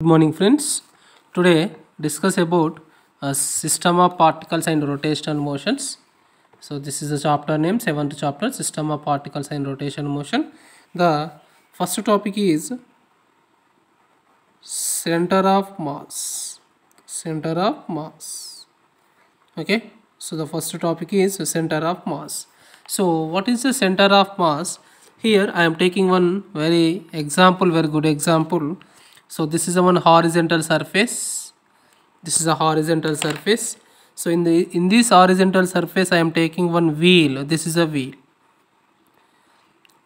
Good morning friends. Today discuss about a uh, system of particles and rotational motions. So this is the chapter name, seventh chapter, system of particles and rotation motion. The first topic is center of mass. Center of mass. Okay. So the first topic is center of mass. So what is the center of mass? Here I am taking one very example, very good example so this is a one horizontal surface this is a horizontal surface so in the in this horizontal surface i am taking one wheel this is a wheel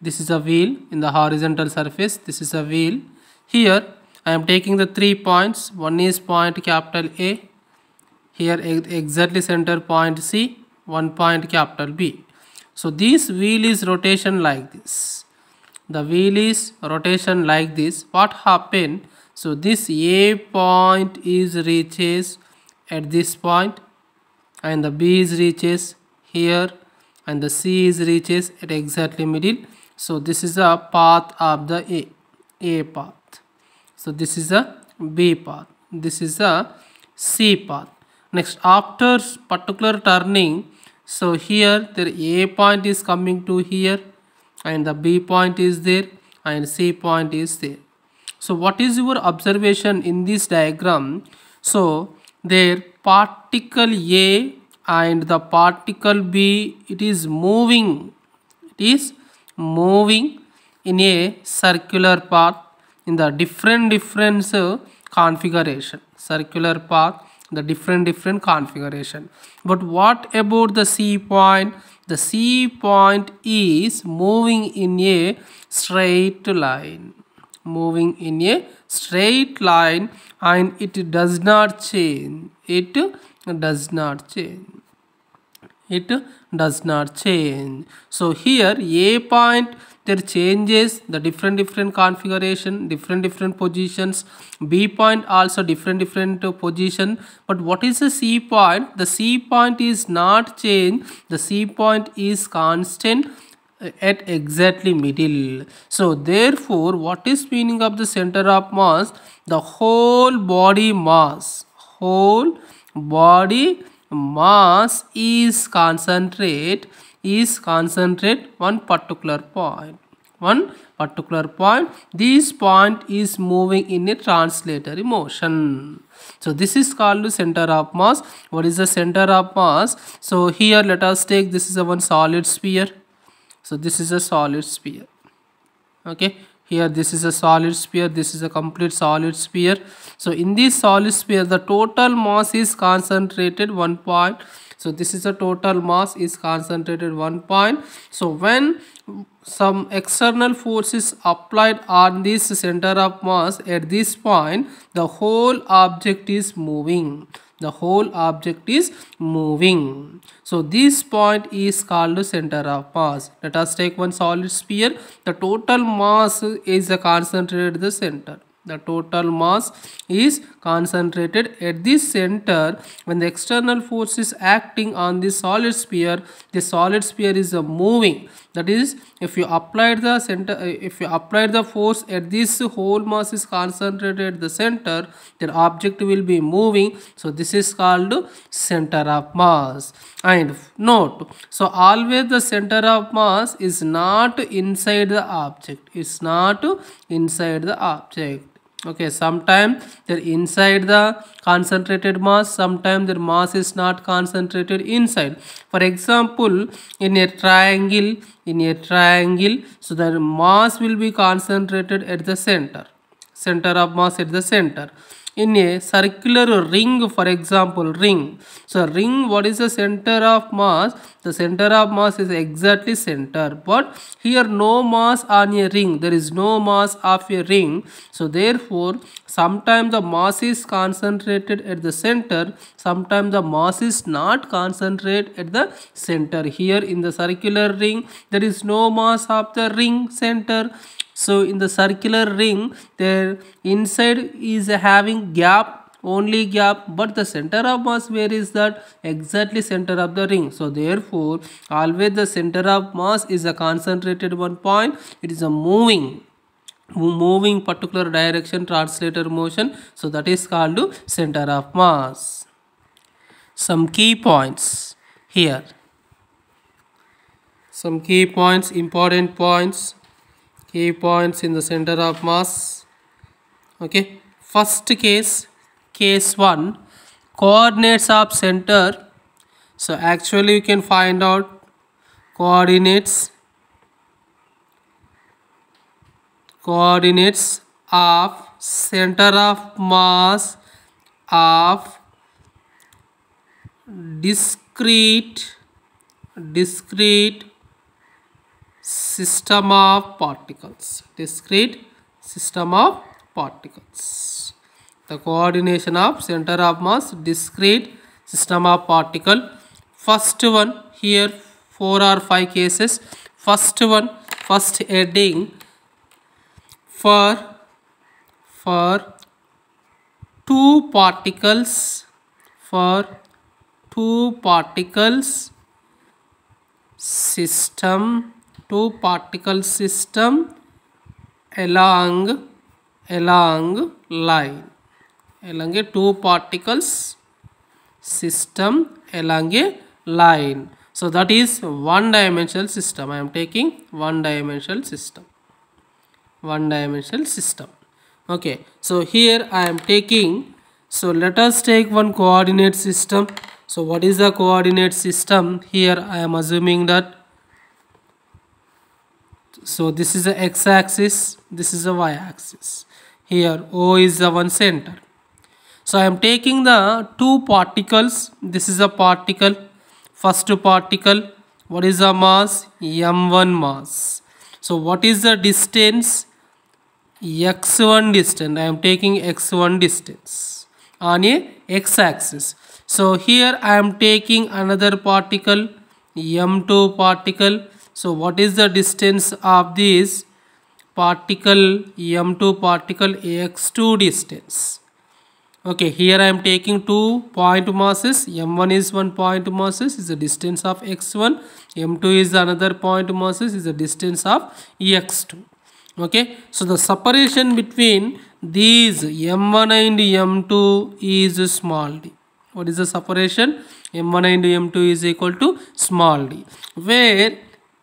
this is a wheel in the horizontal surface this is a wheel here i am taking the three points one is point capital a here exactly center point c one point capital b so this wheel is rotation like this the wheel is rotation like this what happened so this a point is reaches at this point and the b is reaches here and the c is reaches at exactly middle so this is a path of the a a path so this is a b path this is a c path next after particular turning so here the a point is coming to here and the b point is there and c point is there so what is your observation in this diagram? So there particle A and the particle B it is moving it is moving in a circular path in the different different configuration circular path the different different configuration but what about the C point the C point is moving in a straight line moving in a straight line and it does not change it does not change it does not change so here a point there changes the different different configuration different different positions b point also different different position but what is the c point the c point is not change the c point is constant at exactly middle so therefore what is meaning of the center of mass the whole body mass whole body mass is concentrate is concentrate one particular point one particular point this point is moving in a translatory motion so this is called the center of mass what is the center of mass so here let us take this is a one solid sphere so this is a solid sphere okay here this is a solid sphere this is a complete solid sphere so in this solid sphere the total mass is concentrated one point so this is a total mass is concentrated one point so when some external force is applied on this center of mass at this point the whole object is moving the whole object is moving so this point is called the center of mass let us take one solid sphere the total mass is concentrated at the center the total mass is concentrated at this center when the external force is acting on the solid sphere the solid sphere is uh, moving that is if you apply the center uh, if you apply the force at this whole mass is concentrated at the center the object will be moving so this is called center of mass and note so always the center of mass is not inside the object it's not inside the object okay sometimes they're inside the concentrated mass sometimes their mass is not concentrated inside for example in a triangle in a triangle so the mass will be concentrated at the center center of mass at the center in a circular ring for example ring so ring what is the center of mass the center of mass is exactly center but here no mass on a ring there is no mass of a ring so therefore sometimes the mass is concentrated at the center sometimes the mass is not concentrated at the center here in the circular ring there is no mass of the ring center so in the circular ring there inside is having gap only gap but the center of mass where is that exactly center of the ring so therefore always the center of mass is a concentrated one point it is a moving moving particular direction translator motion so that is called center of mass some key points here some key points important points key points in the center of mass okay first case case 1 coordinates of center so actually you can find out coordinates coordinates of center of mass of discrete discrete system of particles. Discrete system of particles. The coordination of center of mass, discrete system of particle. First one here, four or five cases. First one, first adding for for two particles for two particles system two particle system along along line along a two particles system along a line so that is one dimensional system i am taking one dimensional system one dimensional system okay so here i am taking so let us take one coordinate system so what is the coordinate system here i am assuming that so this is the x-axis this is the y-axis here o is the one center so i am taking the two particles this is a particle first particle what is the mass m1 mass so what is the distance x1 distance i am taking x1 distance on a x-axis so here i am taking another particle m2 particle so what is the distance of this particle M2 particle X2 distance? Okay, here I am taking two point masses. M1 is one point masses is the distance of X1. M2 is another point masses is the distance of X2. Okay, so the separation between these M1 and M2 is small d. What is the separation? M1 and M2 is equal to small d. Where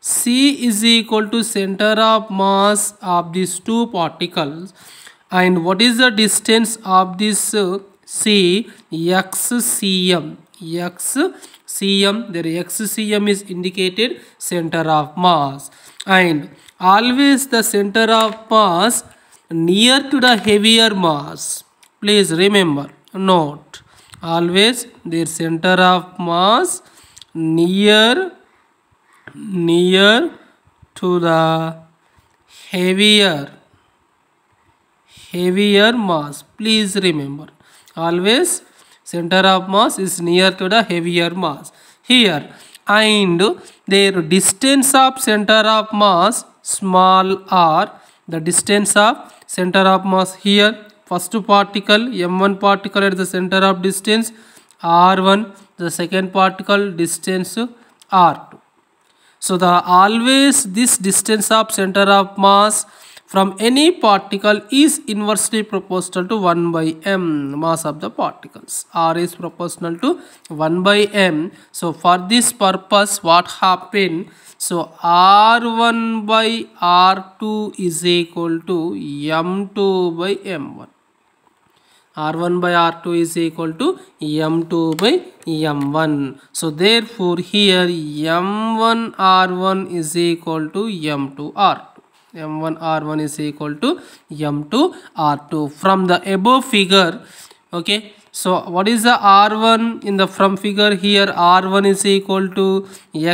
C is equal to center of mass of these two particles and what is the distance of this uh, C XCM XCM? Their XCM is indicated center of mass and always the center of mass near to the heavier mass please remember note always their center of mass near near to the heavier heavier mass please remember always center of mass is near to the heavier mass here and their distance of center of mass small r the distance of center of mass here first particle m1 particle at the center of distance r1 the second particle distance r so the always this distance of center of mass from any particle is inversely proportional to 1 by m mass of the particles. R is proportional to 1 by m. So for this purpose what happened? So R1 by R2 is equal to M2 by M1 r1 by r2 is equal to m2 by m1 so therefore here m1 r1 is equal to m2 r2 m1 r1 is equal to m2 r2 from the above figure okay so what is the r1 in the from figure here r1 is equal to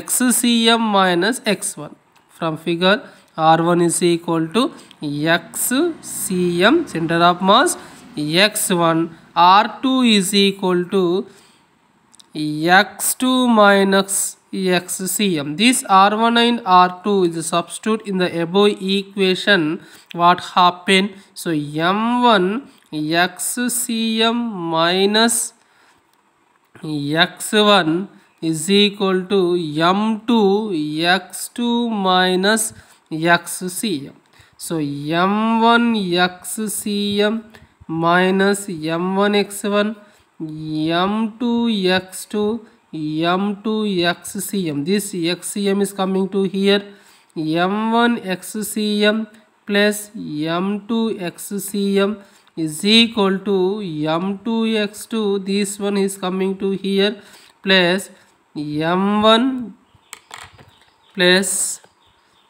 xcm minus x1 from figure r1 is equal to xcm center of mass x1 r2 is equal to x2 minus xcm this r1 and r2 is a substitute in the above equation what happened so m1 xcm minus x1 is equal to m2 x2 minus xcm so m1 xcm minus m1 x1 m2 x2 m2 xcm this xcm is coming to here m1 xcm plus m2 xcm is equal to m2 x2 this one is coming to here plus m1 plus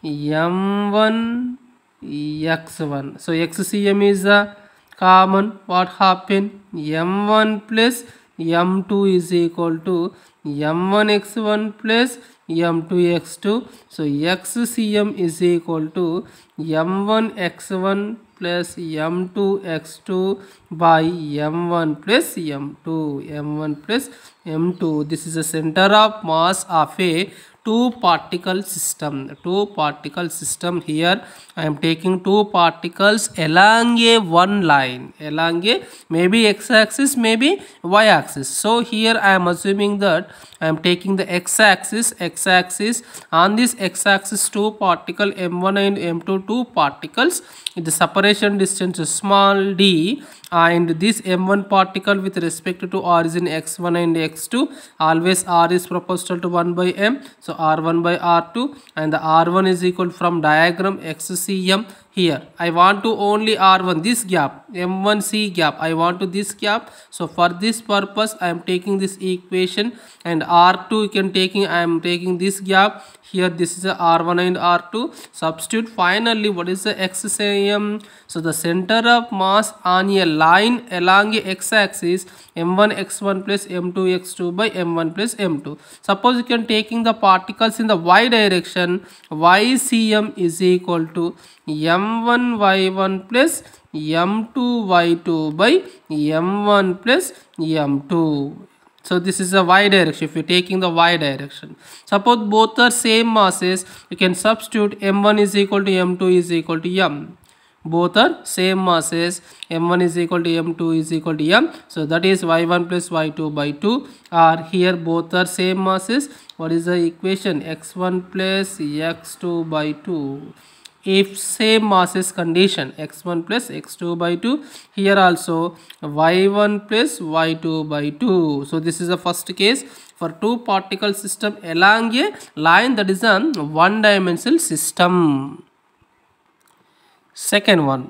m1 x1 so xcm is the common what happen m1 plus m2 is equal to m1x1 plus m2x2 so xcm is equal to m1x1 plus m2x2 by m1 plus m2 m1 plus m2 this is the center of mass of a two particle system two particle system here i am taking two particles along a one line along a maybe x axis maybe y axis so here i am assuming that i am taking the x axis x axis on this x axis two particle m1 and m2 two particles the separation distance is small d and this m1 particle with respect to origin x1 and x2 always r is proportional to 1 by m so r1 by r2 and the r1 is equal from diagram xcm here I want to only R1 this gap M1C gap I want to this gap so for this purpose I am taking this equation and R2 you can taking I am taking this gap here this is a R1 and R2 substitute finally what is the XCM so the center of mass on a line along the x axis x-axis M1 X1 plus M2 X2 by M1 plus M2 suppose you can taking the particles in the y direction YCM is equal to M m1y1 plus m2y2 by m1 plus m2 so this is the y direction if you're taking the y direction. Suppose both are same masses, you can substitute m1 is equal to m2 is equal to m. Both are same masses, m1 is equal to m2 is equal to m. So that is y1 plus y2 by 2 Are here both are same masses. What is the equation? x1 plus x2 by 2 if same mass is condition x1 plus x2 by 2 here also y1 plus y2 by 2 so this is the first case for two particle system along a line that is an one dimensional system second one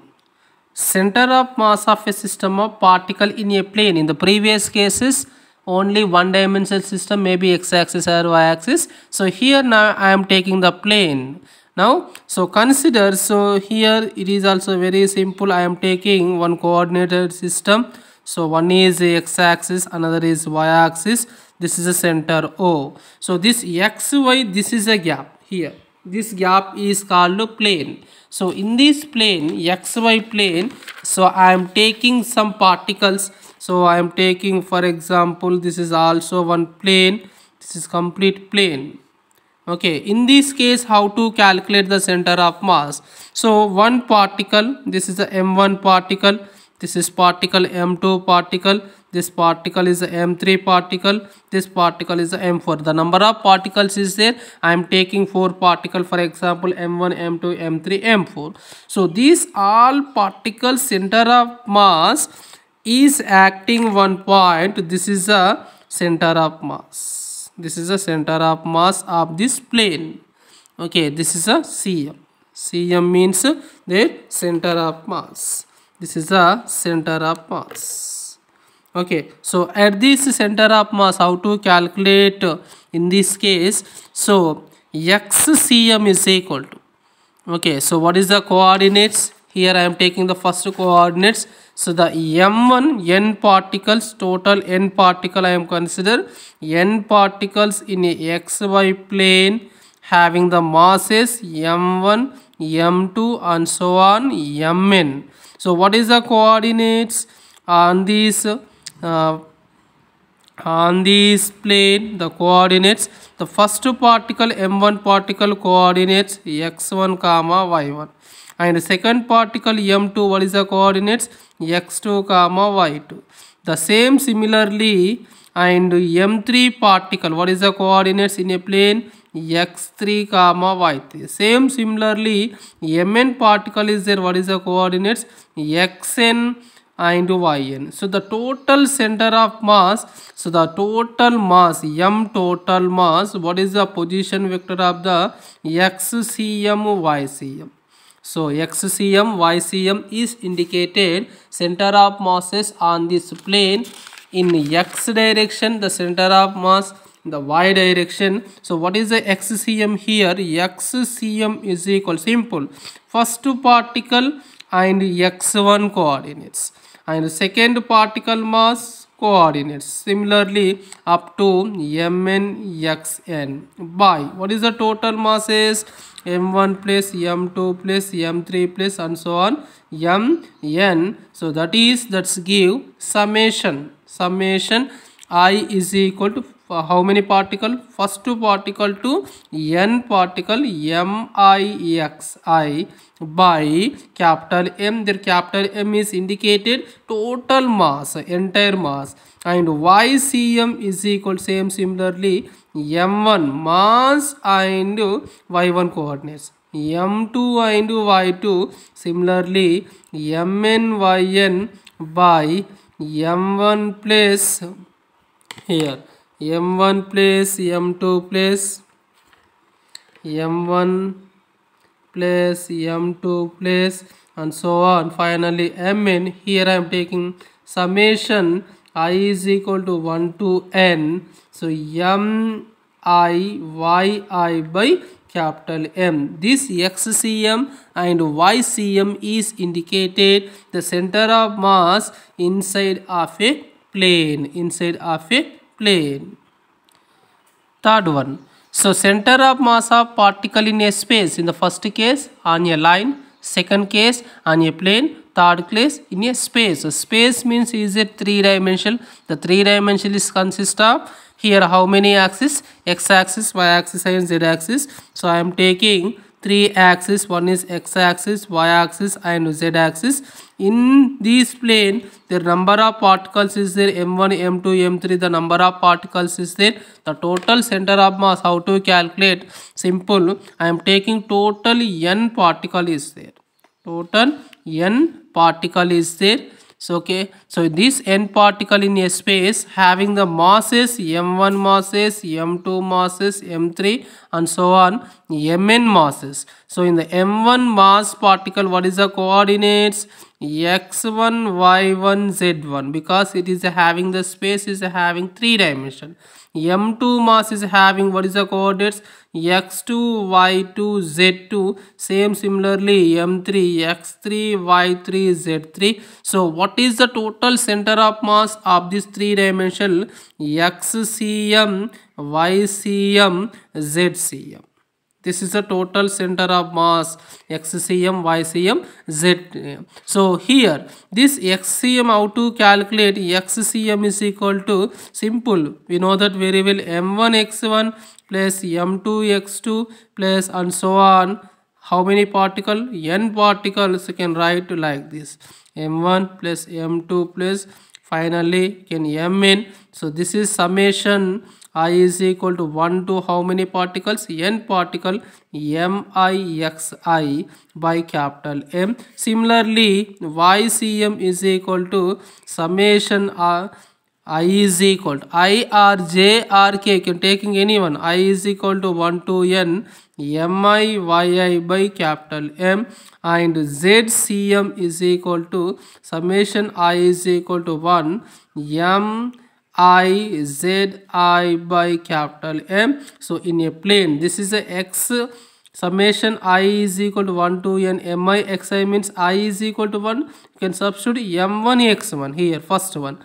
center of mass of a system of particle in a plane in the previous cases only one dimensional system maybe x axis or y axis so here now i am taking the plane now so consider so here it is also very simple i am taking one coordinated system so one is x-axis another is y-axis this is a center o so this xy this is a gap here this gap is called a plane so in this plane xy plane so i am taking some particles so i am taking for example this is also one plane this is complete plane okay in this case how to calculate the center of mass so one particle this is the m1 particle this is particle m2 particle this particle is the m3 particle this particle is the m4 the number of particles is there i am taking four particle for example m1 m2 m3 m4 so these all particle center of mass is acting one point this is the center of mass this is the center of mass of this plane okay this is a cm cm means the center of mass this is the center of mass okay so at this center of mass how to calculate in this case so x cm is equal to okay so what is the coordinates here I am taking the first coordinates so the m1 n particles total n particle I am consider n particles in a xy plane having the masses m1 m2 and so on mn so what is the coordinates on this uh, on this plane the coordinates the first particle m1 particle coordinates x1 comma y1 and second particle m2 what is the coordinates x2 comma y2 the same similarly and m3 particle what is the coordinates in a plane x3 comma y3 same similarly mn particle is there what is the coordinates xn and yn so the total center of mass so the total mass m total mass what is the position vector of the xcm ycm so XCM, YCM is indicated center of masses on this plane. In X direction, the center of mass, the Y direction. So what is the XCM here? XCM is equal, simple. First particle and X1 coordinates. And second particle mass coordinates. Similarly, up to Mn, Xn by. What is the total masses? m1 plus m2 plus m3 plus and so on mn so that is that's give summation summation i is equal to uh, how many particle first two particle to n particle m i x i by capital m their capital m is indicated total mass entire mass and ycm is equal same similarly m1 mass are into y1 coordinates m2 are into y2 similarly mn yn by m1 plus here m1 plus m2 plus m1 plus m2 plus and so on finally mn here i am taking summation i is equal to 1 to n so M I Y I by capital M. This XCM and YCM is indicated the center of mass inside of a plane. Inside of a plane. Third one. So center of mass of particle in a space in the first case on a line, second case on a plane, third case in a space. So space means is a three dimensional. The three dimensional is consist of here how many axes x axis y axis and z axis so i am taking three axes one is x axis y axis and z axis in this plane the number of particles is there m1 m2 m3 the number of particles is there the total center of mass how to calculate simple i am taking total n particle is there total n particle is there so okay so this n particle in a space having the masses m1 masses m2 masses m3 and so on mn masses so in the m1 mass particle what is the coordinates x1 y1 z1 because it is having the space is having three dimension m2 mass is having what is the coordinates x2 y2 z2 same similarly m3 x3 y3 z3 so what is the total center of mass of this three dimension xcm ycm zcm this is the total center of mass xcm ycm z. so here this xcm how to calculate xcm is equal to simple we know that very well m1 x1 plus m2 x2 plus and so on how many particle n particles you can write like this m1 plus m2 plus finally can m n so this is summation i is equal to 1 to how many particles n particle m i x i by capital m similarly y c m is equal to summation r i is equal to i r j r k can taking anyone i is equal to 1 to n m i y i by capital m and z c m is equal to summation i is equal to 1 m I Z I by capital M. So in a plane, this is a X summation i is equal to 1 to N M I X I mi xi means i is equal to 1 you can substitute m1 x1 here first one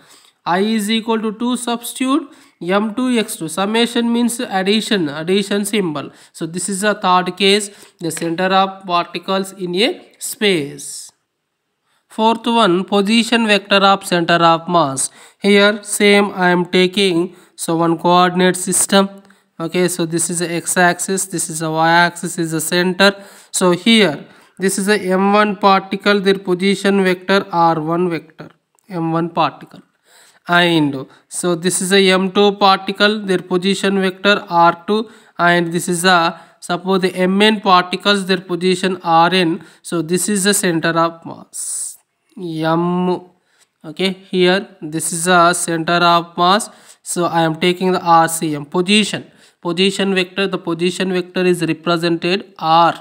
i is equal to 2 substitute m2 x2 summation means addition addition symbol so this is a third case the center of particles in a space Fourth one, position vector of center of mass. Here, same I am taking. So, one coordinate system. Okay, so this is the x-axis, this is the y-axis is the center. So, here, this is the M1 particle, their position vector R1 vector. M1 particle. And so, this is a 2 particle, their position vector R2. And this is a suppose the mn particles their position rn so this is the center of mass m okay here this is a center of mass so i am taking the rcm position position vector the position vector is represented r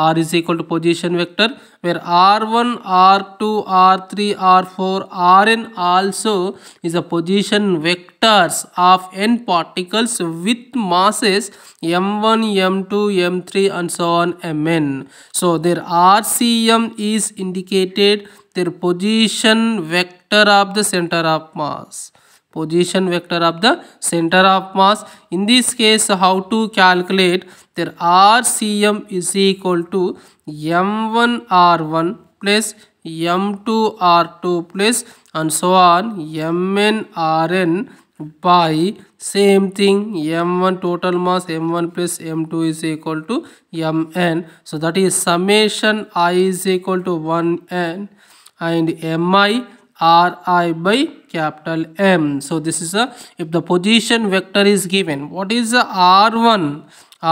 r is equal to position vector where r1 r2 r3 r4 rn also is a position vectors of n particles with masses m1 m2 m3 and so on mn so their rcm is indicated their position vector of the center of mass position vector of the center of mass in this case how to calculate their RCM is equal to m1 r1 plus m2 r2 plus and so on mn rn by same thing m1 total mass m1 plus m2 is equal to mn so that is summation i is equal to 1n and mi ri by capital m so this is a if the position vector is given what is r1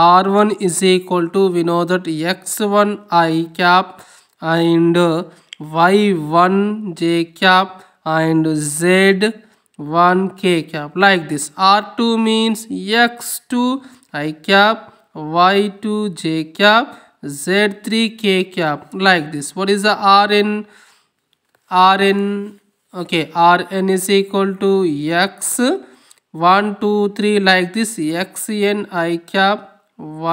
r1 is equal to we know that x1 i cap and y1 j cap and z1 k cap like this r2 means x2 i cap y2 j cap z3 k cap like this what is the rn Rn okay Rn is equal to X 1 2 3 like this Xn i cap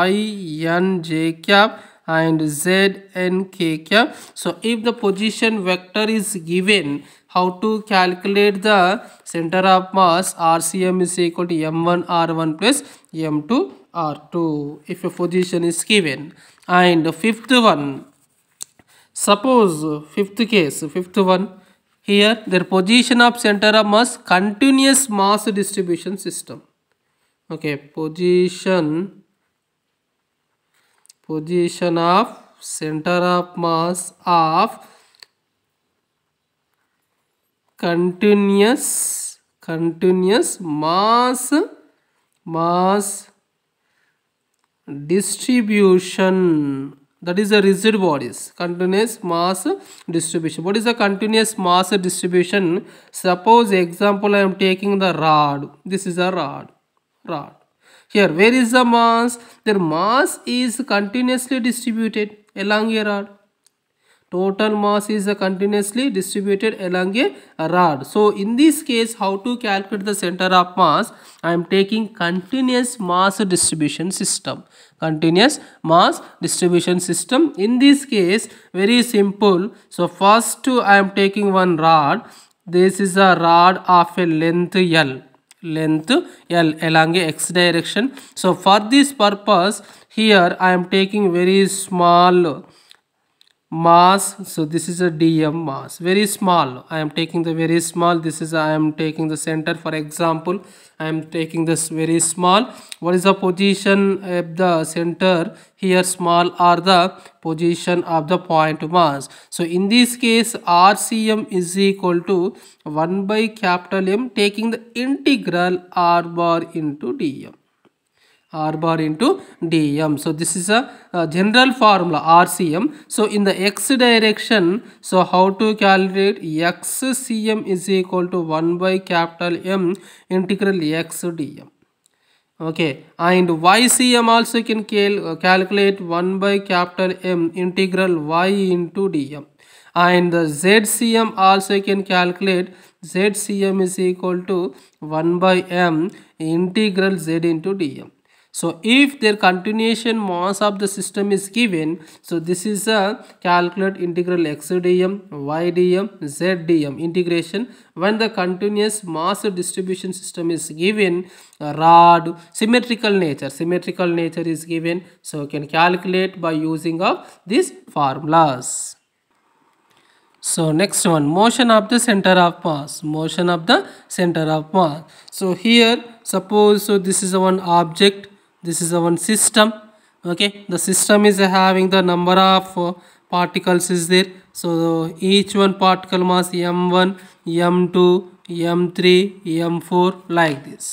Yn j cap and Zn k cap. So if the position vector is given how to calculate the center of mass RCM is equal to M1 R1 plus M2 R2 if a position is given and the fifth one Suppose fifth case, fifth one, here their position of center of mass continuous mass distribution system. Okay, position, position of center of mass of continuous, continuous mass, mass distribution that is a rigid bodies continuous mass distribution what is a continuous mass distribution suppose example i am taking the rod this is a rod rod here where is the mass their mass is continuously distributed along a rod total mass is continuously distributed along a rod. So in this case how to calculate the center of mass I am taking continuous mass distribution system continuous mass distribution system in this case very simple so first I am taking one rod this is a rod of a length L length L along x direction so for this purpose here I am taking very small mass so this is a dm mass very small i am taking the very small this is i am taking the center for example i am taking this very small what is the position of the center here small are the position of the point mass so in this case rcm is equal to 1 by capital m taking the integral r bar into dm r bar into dm. So this is a, a, general formula RCM. So in the x direction, so how to calculate xcm is equal to 1 by capital M integral x dm. Okay, and ycm also can cal uh, calculate 1 by capital M integral y into dm. And the zcm also can calculate zcm is equal to 1 by m integral z into dm so if their continuation mass of the system is given so this is a calculate integral x dm y dm z dm integration when the continuous mass distribution system is given uh, rod symmetrical nature symmetrical nature is given so you can calculate by using of these formulas so next one motion of the center of mass motion of the center of mass so here suppose so this is one object this is a one system okay the system is having the number of uh, particles is there so each one particle mass m1 m2 m3 m4 like this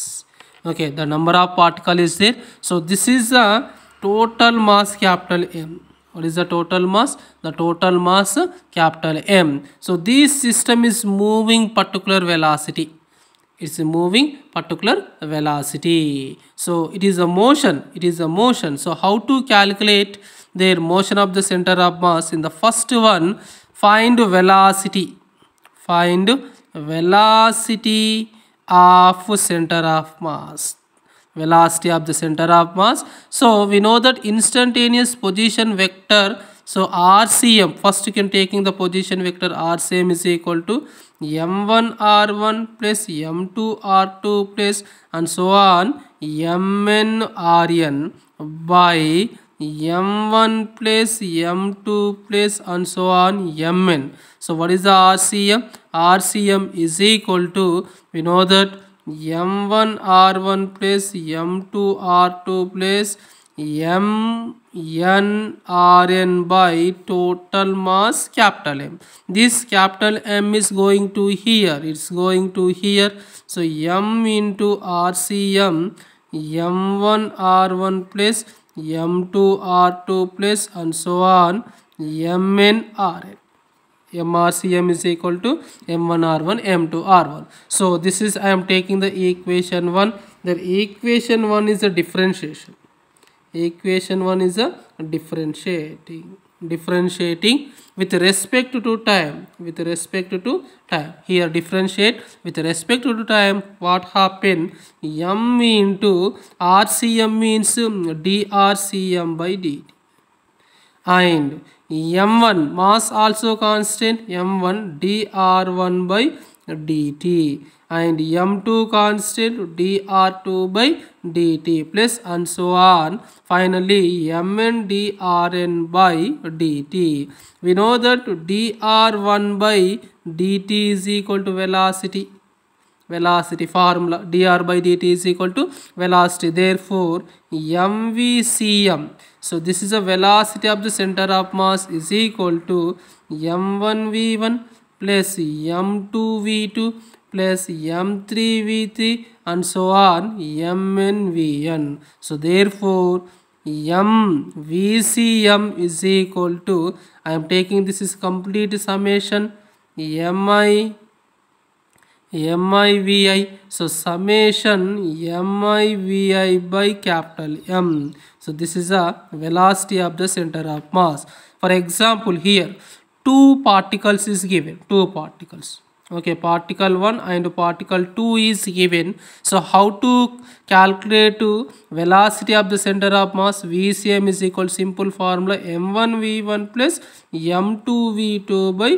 okay the number of particle is there so this is the total mass capital m what is the total mass the total mass uh, capital m so this system is moving particular velocity it's moving particular velocity so it is a motion it is a motion so how to calculate their motion of the center of mass in the first one find velocity find velocity of center of mass velocity of the center of mass so we know that instantaneous position vector so RCM, first you can taking the position vector RCM is equal to M1 R1 plus M2 R2 plus and so on Mn Rn by M1 plus M2 plus and so on Mn. So what is the RCM? RCM is equal to we know that M1 R1 plus M2 R2 plus M N R N by total mass capital M. This capital M is going to here. It's going to here. So M into RCM one R1 plus M2 R2 plus and so on Mn Rn. MRCM is equal to M1 R1 M2 R1. So this is I am taking the equation 1. The equation 1 is the differentiation equation 1 is a differentiating differentiating with respect to time with respect to time here differentiate with respect to time what happen m into rcm means drcm um, by dt and m1 mass also constant m1 dr1 by dt and m2 constant dr2 by dt plus and so on finally mn drn by dt we know that dr1 by dt is equal to velocity velocity formula dr by dt is equal to velocity therefore mvcm so this is a velocity of the center of mass is equal to m1v1 plus m2v2 plus m3v3 and so on mnvn. So therefore m vcm is equal to I am taking this is complete summation mi mivi so summation mivi by capital m so this is a velocity of the center of mass for example here two particles is given two particles okay particle 1 and particle 2 is given so how to calculate velocity of the center of mass vcm is equal simple formula m1 v1 plus m2 v2 by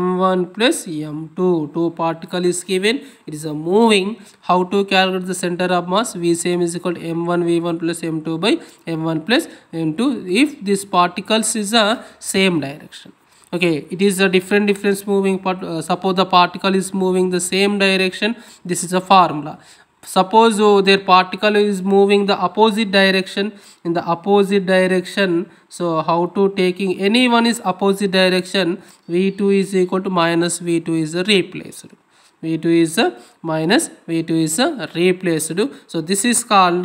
m1 plus m2 two particle is given it is a moving how to calculate the center of mass vcm is equal m1 v1 plus m2 by m1 plus m2 if this particles is a same direction okay it is a different difference moving part uh, suppose the particle is moving the same direction this is a formula suppose oh, their particle is moving the opposite direction in the opposite direction so how to taking any one is opposite direction v2 is equal to minus v2 is replaced v2 is minus v2 is replaced so this is called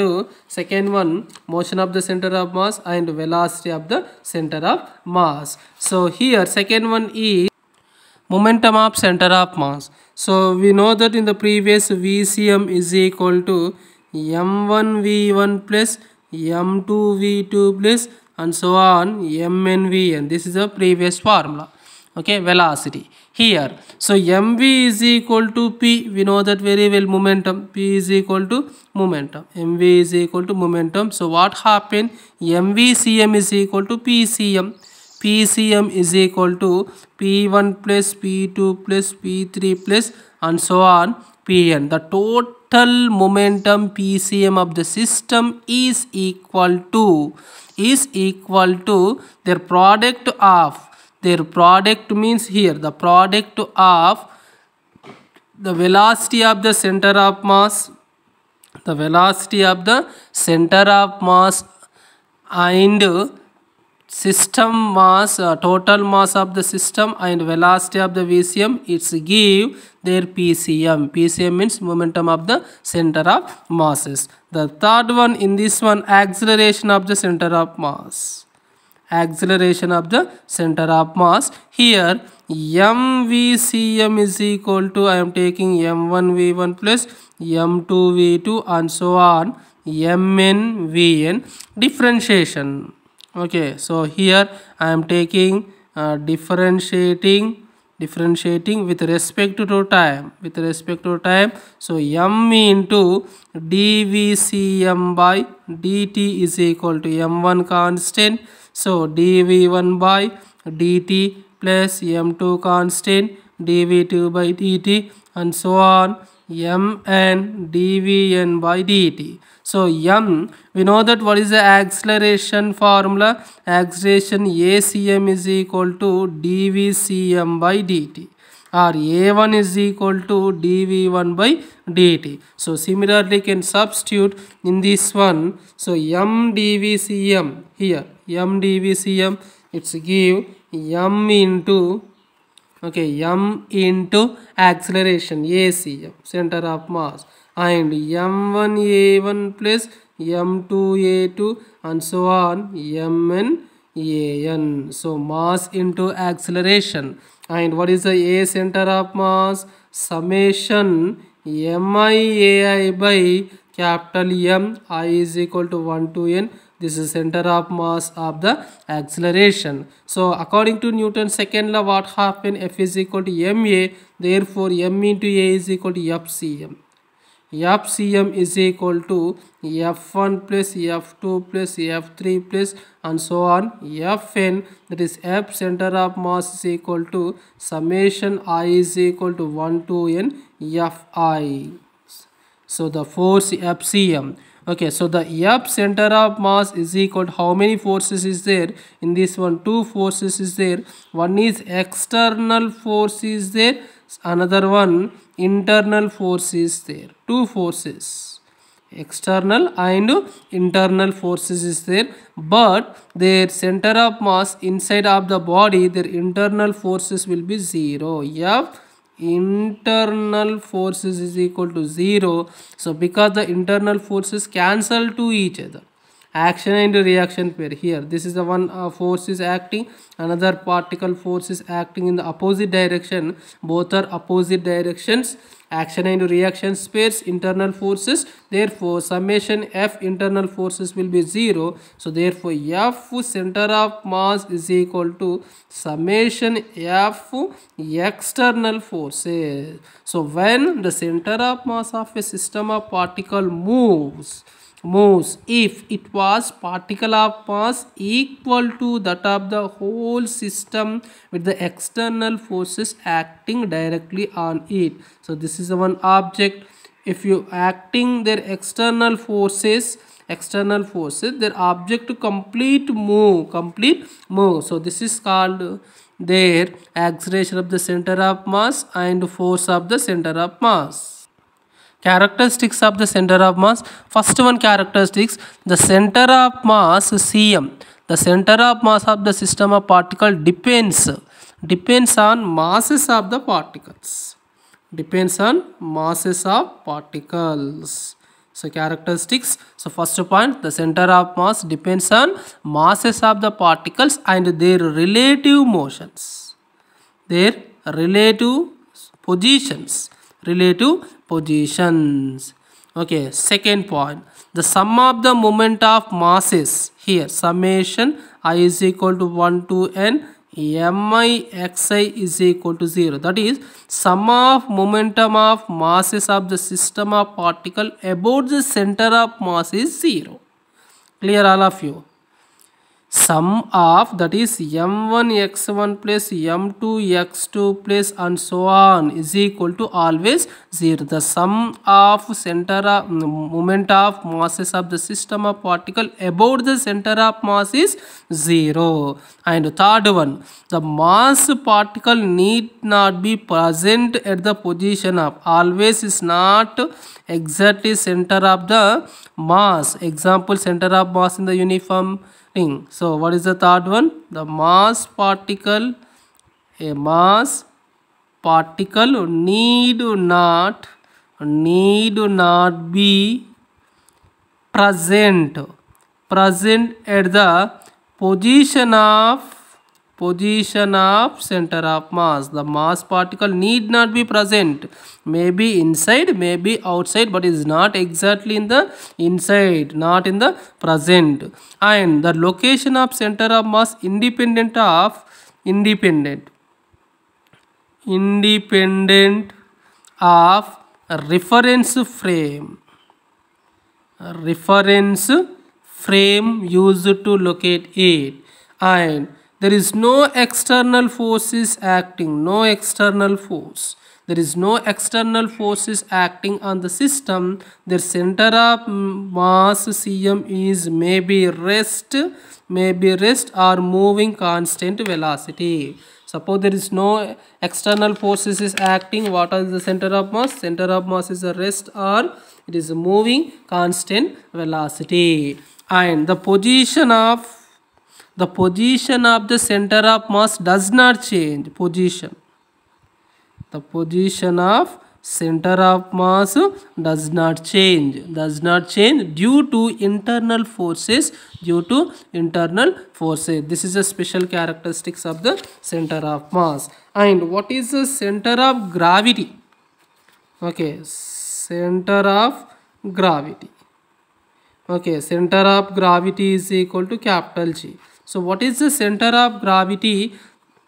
second one motion of the center of mass and velocity of the center of mass so here second one is momentum of center of mass so we know that in the previous vcm is equal to m1 v1 plus m2 v2 plus and so on mn vn this is the previous formula okay velocity here so mv is equal to p we know that very well momentum p is equal to momentum mv is equal to momentum so what happened mvcm is equal to pcm pcm is equal to p1 plus p2 plus p3 plus and so on pn the total momentum pcm of the system is equal to is equal to their product of their product means here the product of the velocity of the center of mass the velocity of the center of mass and system mass uh, total mass of the system and velocity of the VCM it's give their PCM PCM means momentum of the center of masses the third one in this one acceleration of the center of mass acceleration of the center of mass here mvcm is equal to i am taking m1v1 plus m2v2 and so on M n V n. differentiation okay so here i am taking uh, differentiating differentiating with respect to time with respect to time so m into dvcm by dt is equal to m1 constant so dv1 by dt plus m2 constant dv2 by dt and so on mn dvn by dt. So m we know that what is the acceleration formula acceleration acm is equal to dvcm by dt or a1 is equal to dv1 by dt. So similarly can substitute in this one so m dvcm here m dbcm it's give m into okay m into acceleration acm center of mass and m1 a1 plus m2 a2 and so on mn an so mass into acceleration and what is the a center of mass summation mi ai by capital m i is equal to 1 to n this is center of mass of the acceleration so according to newton's second law what happened f is equal to ma therefore m into a is equal to fcm fcm is equal to f1 plus f2 plus f3 plus and so on fn that is f center of mass is equal to summation i is equal to 1 to n fi so the force fcm okay so the up center of mass is equal to how many forces is there in this one two forces is there one is external force is there another one internal force is there two forces external and internal forces is there but their center of mass inside of the body their internal forces will be zero yup internal forces is equal to 0 so because the internal forces cancel to each other action and reaction pair here this is the one uh, force is acting another particle force is acting in the opposite direction both are opposite directions action and reaction pairs internal forces therefore summation f internal forces will be zero so therefore f center of mass is equal to summation f external forces so when the center of mass of a system of particle moves moves if it was particle of mass equal to that of the whole system with the external forces acting directly on it so this is one object if you acting their external forces external forces their object to complete move complete move so this is called their acceleration of the center of mass and force of the center of mass characteristics of the center of mass first one characteristics the center of mass cm the center of mass of the system of particle depends depends on masses of the particles depends on masses of particles so characteristics so first point the center of mass depends on masses of the particles and their relative motions their relative positions relative positions okay second point the sum of the moment of masses here summation i is equal to 1 to n xi is equal to 0 that is sum of momentum of masses of the system of particle about the center of mass is 0 clear all of you sum of that is m1 x1 plus m2 x2 plus and so on is equal to always 0 the sum of center of mm, moment of masses of the system of particle about the center of mass is 0 and third one the mass particle need not be present at the position of always is not exactly center of the mass example center of mass in the uniform so what is the third one? The mass particle, a mass particle need not, need not be present, present at the position of position of center of mass the mass particle need not be present may be inside may be outside but is not exactly in the inside not in the present and the location of center of mass independent of independent independent of reference frame reference frame used to locate it and there is no external forces acting no external force there is no external forces acting on the system their center of mass cm is maybe rest maybe rest or moving constant velocity suppose there is no external forces is acting what is the center of mass center of mass is a rest or it is moving constant velocity and the position of the position of the center of mass does not change position the position of center of mass does not change does not change due to internal forces due to internal forces this is a special characteristics of the center of mass and what is the center of gravity okay center of gravity okay center of gravity is equal to capital g so what is the center of gravity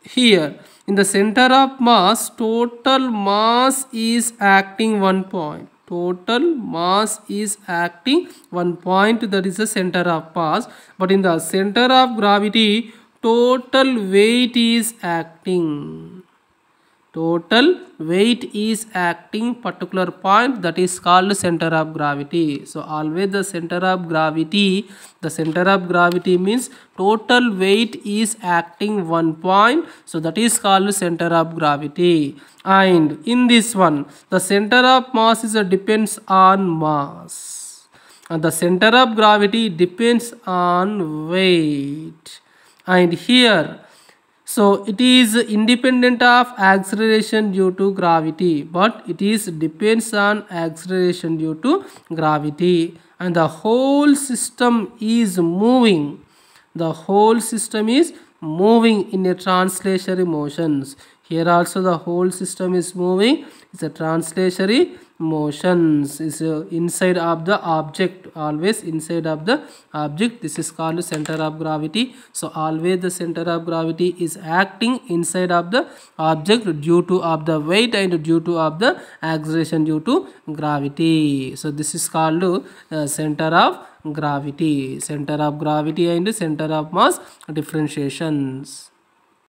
here? In the center of mass, total mass is acting one point. Total mass is acting one point that is the center of mass. But in the center of gravity, total weight is acting total weight is acting particular point that is called center of gravity so always the center of gravity the center of gravity means total weight is acting one point so that is called center of gravity and in this one the center of mass is uh, depends on mass and the center of gravity depends on weight and here so it is independent of acceleration due to gravity but it is depends on acceleration due to gravity and the whole system is moving. The whole system is moving in a translatory motions. Here also the whole system is moving. It's a translatory motions is uh, inside of the object always inside of the object this is called center of gravity so always the center of gravity is acting inside of the object due to of the weight and due to of the acceleration due to gravity so this is called uh, center of gravity center of gravity and center of mass differentiations